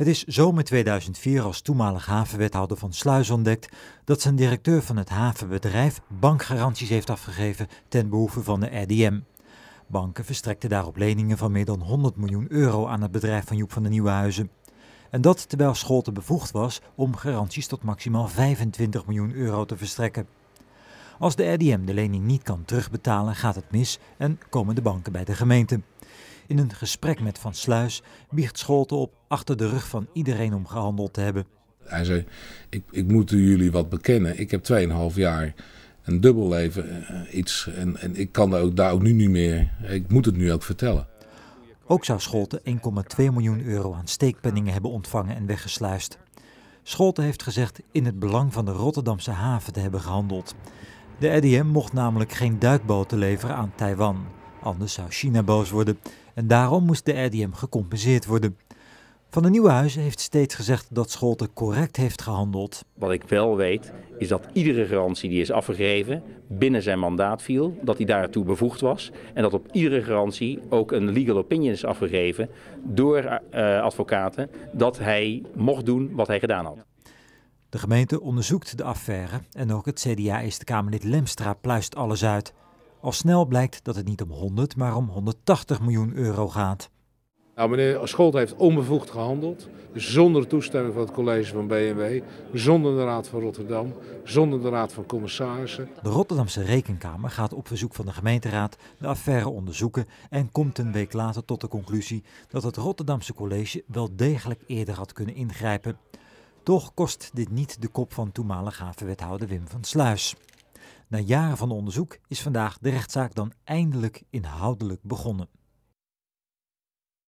Het is zomer 2004 als toenmalig havenwethouder van Sluis ontdekt dat zijn directeur van het havenbedrijf bankgaranties heeft afgegeven ten behoeve van de RDM. Banken verstrekten daarop leningen van meer dan 100 miljoen euro aan het bedrijf van Joep van den Nieuwenhuizen. En dat terwijl Scholten bevoegd was om garanties tot maximaal 25 miljoen euro te verstrekken. Als de RDM de lening niet kan terugbetalen, gaat het mis en komen de banken bij de gemeente. In een gesprek met Van Sluis biecht Scholten op achter de rug van iedereen om gehandeld te hebben. Hij zei, ik, ik moet jullie wat bekennen. Ik heb 2,5 jaar een dubbel leven, eh, iets. En, en ik kan daar ook, daar ook nu niet meer, ik moet het nu ook vertellen. Ook zou Scholten 1,2 miljoen euro aan steekpenningen hebben ontvangen en weggesluist. Scholten heeft gezegd in het belang van de Rotterdamse haven te hebben gehandeld. De RDM mocht namelijk geen duikboten leveren aan Taiwan. Anders zou China boos worden en daarom moest de RDM gecompenseerd worden. Van de Nieuwe Huizen heeft steeds gezegd dat Scholte correct heeft gehandeld. Wat ik wel weet is dat iedere garantie die is afgegeven binnen zijn mandaat viel, dat hij daartoe bevoegd was en dat op iedere garantie ook een legal opinion is afgegeven door eh, advocaten dat hij mocht doen wat hij gedaan had. De gemeente onderzoekt de affaire en ook het CDA-Eerste Kamerlid Lemstra pluist alles uit. Al snel blijkt dat het niet om 100, maar om 180 miljoen euro gaat. Nou, meneer Scholt heeft onbevoegd gehandeld, zonder toestemming van het college van BMW, zonder de Raad van Rotterdam, zonder de Raad van Commissarissen. De Rotterdamse Rekenkamer gaat op verzoek van de gemeenteraad de affaire onderzoeken en komt een week later tot de conclusie dat het Rotterdamse college wel degelijk eerder had kunnen ingrijpen. Toch kost dit niet de kop van toenmalig wethouder Wim van Sluis. Na jaren van onderzoek is vandaag de rechtszaak dan eindelijk inhoudelijk begonnen.